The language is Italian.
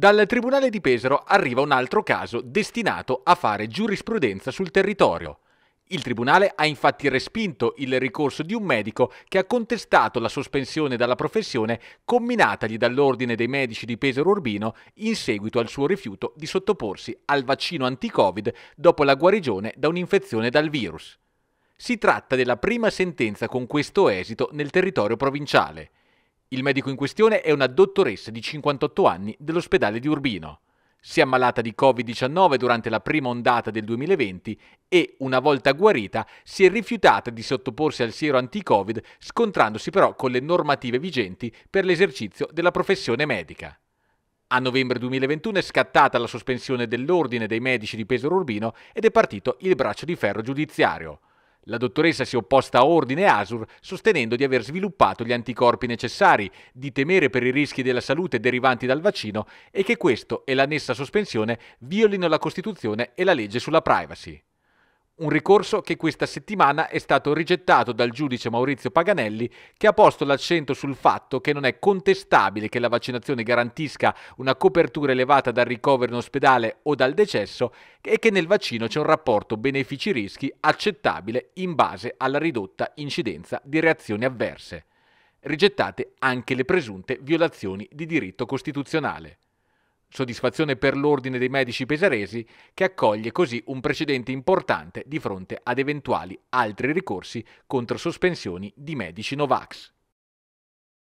Dal Tribunale di Pesaro arriva un altro caso destinato a fare giurisprudenza sul territorio. Il Tribunale ha infatti respinto il ricorso di un medico che ha contestato la sospensione dalla professione comminatagli dall'Ordine dei Medici di Pesaro Urbino in seguito al suo rifiuto di sottoporsi al vaccino anti-Covid dopo la guarigione da un'infezione dal virus. Si tratta della prima sentenza con questo esito nel territorio provinciale. Il medico in questione è una dottoressa di 58 anni dell'ospedale di Urbino. Si è ammalata di Covid-19 durante la prima ondata del 2020 e, una volta guarita, si è rifiutata di sottoporsi al siero anti-Covid, scontrandosi però con le normative vigenti per l'esercizio della professione medica. A novembre 2021 è scattata la sospensione dell'ordine dei medici di Pesaro Urbino ed è partito il braccio di ferro giudiziario. La dottoressa si è opposta a Ordine Asur sostenendo di aver sviluppato gli anticorpi necessari, di temere per i rischi della salute derivanti dal vaccino e che questo e l'annessa sospensione violino la Costituzione e la legge sulla privacy. Un ricorso che questa settimana è stato rigettato dal giudice Maurizio Paganelli che ha posto l'accento sul fatto che non è contestabile che la vaccinazione garantisca una copertura elevata dal ricovero in ospedale o dal decesso e che nel vaccino c'è un rapporto benefici-rischi accettabile in base alla ridotta incidenza di reazioni avverse. Rigettate anche le presunte violazioni di diritto costituzionale. Soddisfazione per l'ordine dei medici pesaresi che accoglie così un precedente importante di fronte ad eventuali altri ricorsi contro sospensioni di medici Novax.